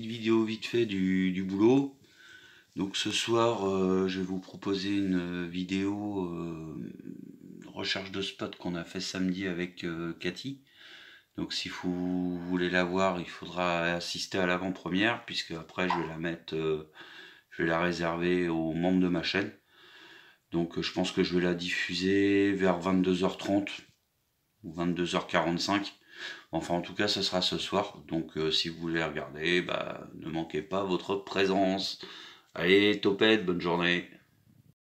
vidéo vite fait du, du boulot. Donc ce soir, euh, je vais vous proposer une euh, vidéo euh, recherche de spot qu'on a fait samedi avec Cathy. Donc si vous voulez la voir, il faudra assister à l'avant-première, puisque après je vais la mettre, je vais la réserver aux membres de ma chaîne. Donc je pense que je vais la diffuser vers 22h30, 22h45. Enfin, en tout cas, ce sera ce soir. Donc, euh, si vous voulez regarder, bah, ne manquez pas votre présence. Allez, topette, bonne journée.